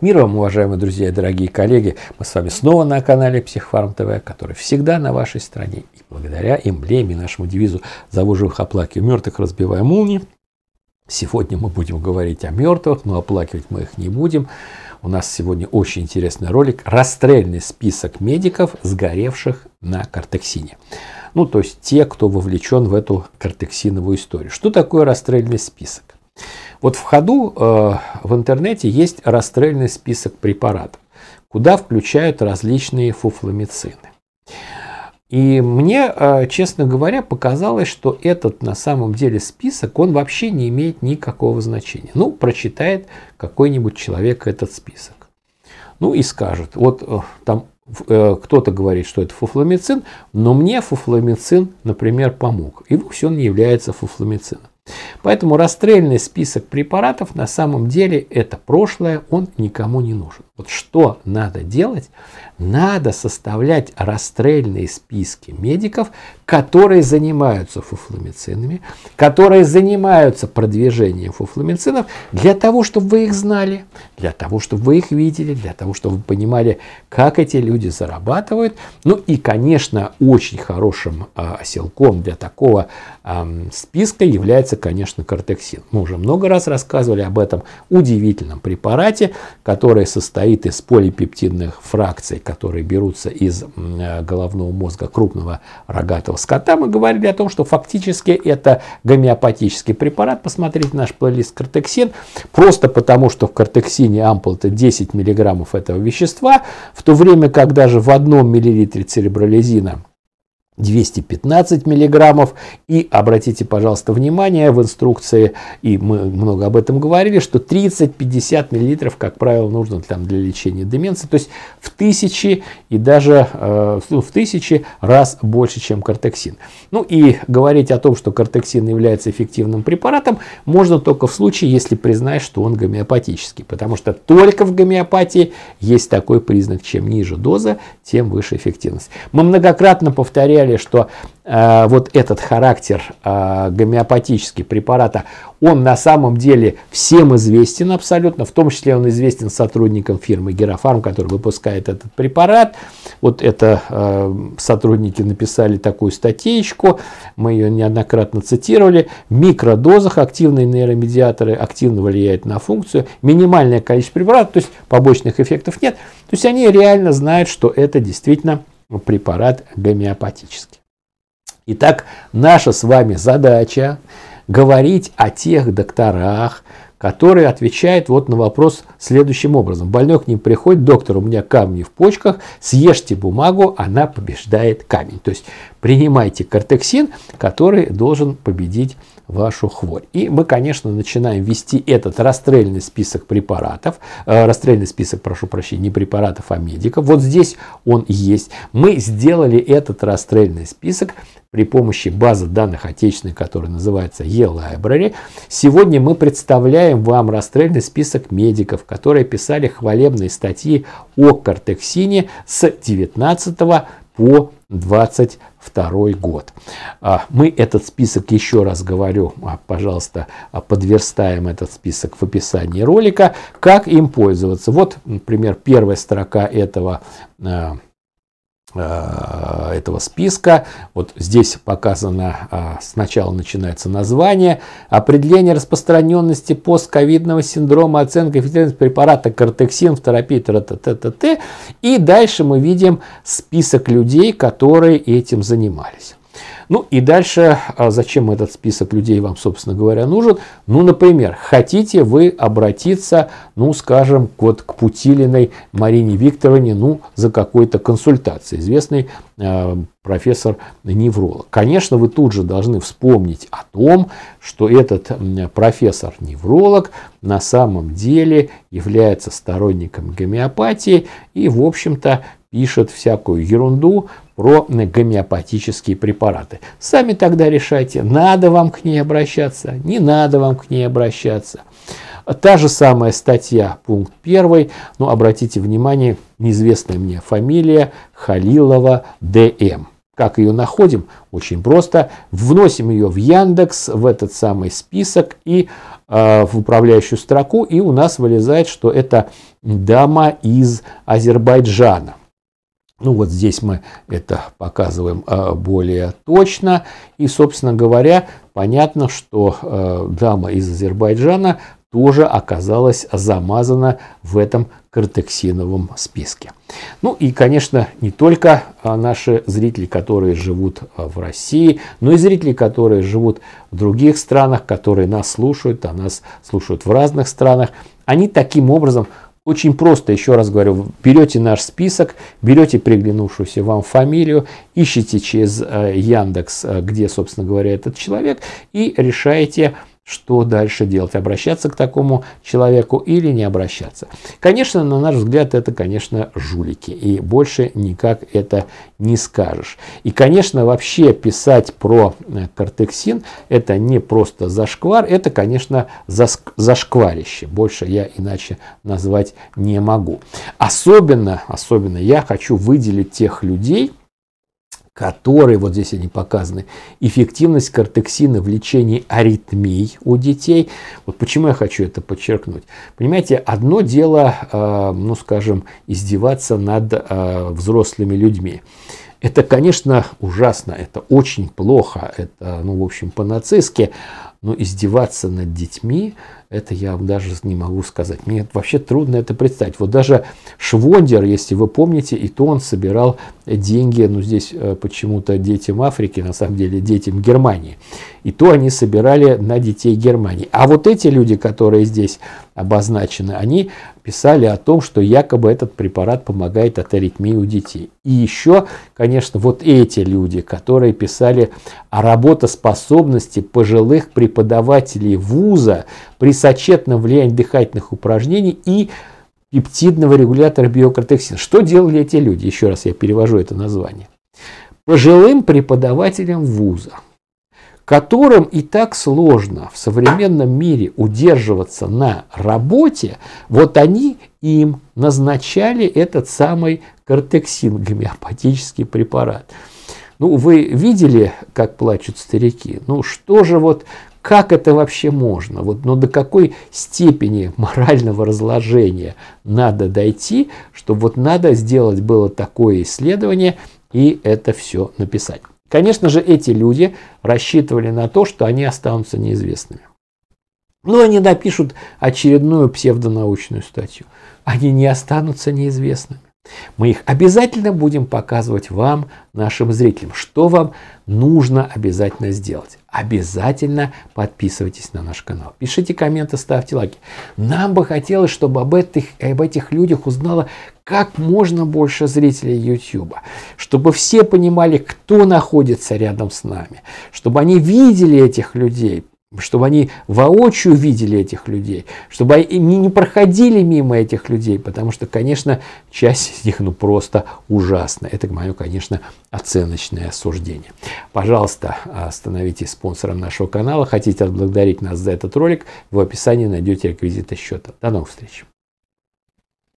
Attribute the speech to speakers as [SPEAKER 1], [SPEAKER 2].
[SPEAKER 1] Мир вам, уважаемые друзья и дорогие коллеги. Мы с вами снова на канале Психфарм ТВ, который всегда на вашей стороне. И благодаря эмблеме, нашему девизу «Завуживых оплакиваем мертвых, разбивая молнии», Сегодня мы будем говорить о мертвых, но оплакивать мы их не будем. У нас сегодня очень интересный ролик «Расстрельный список медиков, сгоревших на картексине». Ну, то есть те, кто вовлечен в эту картексиновую историю. Что такое расстрельный список? Вот в ходу э, в интернете есть расстрельный список препаратов, куда включают различные фуфламицины. И мне, э, честно говоря, показалось, что этот на самом деле список, он вообще не имеет никакого значения. Ну, прочитает какой-нибудь человек этот список. Ну и скажет, вот э, там э, кто-то говорит, что это фуфламицин, но мне фуфламицин, например, помог. И вовсе он не является фуфламицином. Поэтому расстрельный список препаратов на самом деле это прошлое, он никому не нужен. Вот что надо делать? Надо составлять расстрельные списки медиков, которые занимаются фуфломицинами, которые занимаются продвижением фуфломицинов, для того, чтобы вы их знали, для того, чтобы вы их видели, для того, чтобы вы понимали, как эти люди зарабатывают. Ну и, конечно, очень хорошим э, оселком для такого э, списка является конечно, кортексин. Мы уже много раз рассказывали об этом удивительном препарате, который состоит из полипептидных фракций, которые берутся из э, головного мозга крупного рогатого скота. Мы говорили о том, что фактически это гомеопатический препарат. Посмотрите наш плейлист кортексин. Просто потому, что в кортексине ампул-то 10 миллиграммов этого вещества, в то время как даже в одном миллилитре церебролизина 215 миллиграммов. И обратите, пожалуйста, внимание, в инструкции, и мы много об этом говорили, что 30-50 миллилитров, как правило, нужно там для лечения деменции. То есть в тысячи и даже э, ну, в тысячи раз больше, чем картексин. Ну и говорить о том, что картексин является эффективным препаратом, можно только в случае, если признать, что он гомеопатический. Потому что только в гомеопатии есть такой признак, чем ниже доза, тем выше эффективность. Мы многократно повторяли сказали, что э, вот этот характер э, гомеопатический препарата, он на самом деле всем известен абсолютно, в том числе он известен сотрудникам фирмы Герафарм, который выпускает этот препарат. Вот это э, сотрудники написали такую статейку, мы ее неоднократно цитировали. В микродозах активные нейромедиаторы активно влияют на функцию, минимальное количество препарата, то есть побочных эффектов нет. То есть они реально знают, что это действительно препарат гомеопатический. Итак, наша с вами задача говорить о тех докторах, который отвечает вот на вопрос следующим образом. Больной к ним приходит, доктор, у меня камни в почках, съешьте бумагу, она побеждает камень. То есть принимайте кортексин, который должен победить вашу хворь. И мы, конечно, начинаем вести этот расстрельный список препаратов, э, расстрельный список, прошу прощения, не препаратов, а медиков. Вот здесь он есть. Мы сделали этот расстрельный список при помощи базы данных отечественной, которая называется e-library. Сегодня мы представляем вам расстрельный список медиков, которые писали хвалебные статьи о картексине с 19 по 22 год. А, мы этот список, еще раз говорю, а, пожалуйста, а, подверстаем этот список в описании ролика. Как им пользоваться? Вот, например, первая строка этого Э, этого списка. Вот здесь показано, э, сначала начинается название. Определение распространенности постковидного синдрома, оценка эффективности препарата кортексин в терапии ТТТ. И дальше мы видим список людей, которые этим занимались. Ну и дальше, а зачем этот список людей вам, собственно говоря, нужен? Ну, например, хотите вы обратиться, ну, скажем, вот к Путилиной Марине Викторовне, ну, за какой-то консультацией, известный э, профессор-невролог. Конечно, вы тут же должны вспомнить о том, что этот профессор-невролог на самом деле является сторонником гомеопатии и, в общем-то, пишет всякую ерунду про гомеопатические препараты. Сами тогда решайте, надо вам к ней обращаться, не надо вам к ней обращаться. Та же самая статья, пункт 1, но обратите внимание, неизвестная мне фамилия Халилова ДМ. Как ее находим? Очень просто. Вносим ее в Яндекс, в этот самый список и э, в управляющую строку, и у нас вылезает, что это дама из Азербайджана. Ну вот здесь мы это показываем а, более точно. И, собственно говоря, понятно, что э, дама из Азербайджана тоже оказалась замазана в этом картексиновом списке. Ну и, конечно, не только а, наши зрители, которые живут а, в России, но и зрители, которые живут в других странах, которые нас слушают, а нас слушают в разных странах, они таким образом очень просто, еще раз говорю, берете наш список, берете приглянувшуюся вам фамилию, ищите через э, Яндекс, э, где, собственно говоря, этот человек, и решаете что дальше делать, обращаться к такому человеку или не обращаться. Конечно, на наш взгляд, это, конечно, жулики, и больше никак это не скажешь. И, конечно, вообще писать про э, кортексин – это не просто зашквар, это, конечно, зашкварище, больше я иначе назвать не могу. Особенно, особенно я хочу выделить тех людей, которые, вот здесь они показаны, эффективность кортексина в лечении аритмий у детей. Вот почему я хочу это подчеркнуть. Понимаете, одно дело, э, ну скажем, издеваться над э, взрослыми людьми. Это, конечно, ужасно, это очень плохо, это, ну, в общем, по-нацистски но издеваться над детьми, это я даже не могу сказать. Мне вообще трудно это представить. Вот даже Швондер, если вы помните, и то он собирал деньги, ну здесь э, почему-то детям Африки, на самом деле детям Германии. И то они собирали на детей Германии. А вот эти люди, которые здесь обозначены, они писали о том, что якобы этот препарат помогает от аритмии у детей. И еще, конечно, вот эти люди, которые писали о работоспособности пожилых при преподавателей вуза при сочетном влиянии дыхательных упражнений и пептидного регулятора биокортексина. Что делали эти люди? Еще раз я перевожу это название. Пожилым преподавателям вуза, которым и так сложно в современном мире удерживаться на работе, вот они им назначали этот самый кортексин, гомеопатический препарат. Ну, вы видели, как плачут старики? Ну, что же вот как это вообще можно? Вот, но до какой степени морального разложения надо дойти, чтобы вот надо сделать было такое исследование и это все написать. Конечно же, эти люди рассчитывали на то, что они останутся неизвестными. Но они напишут очередную псевдонаучную статью. Они не останутся неизвестными. Мы их обязательно будем показывать вам, нашим зрителям. Что вам нужно обязательно сделать? Обязательно подписывайтесь на наш канал. Пишите комменты, ставьте лайки. Нам бы хотелось, чтобы об этих, об этих людях узнало как можно больше зрителей YouTube. Чтобы все понимали, кто находится рядом с нами. Чтобы они видели этих людей, чтобы они воочию видели этих людей, чтобы они не проходили мимо этих людей, потому что, конечно, часть из них ну просто ужасна. Это мое, конечно, оценочное суждение. Пожалуйста, становитесь спонсором нашего канала. Хотите отблагодарить нас за этот ролик, в описании найдете реквизиты счета. До новых встреч!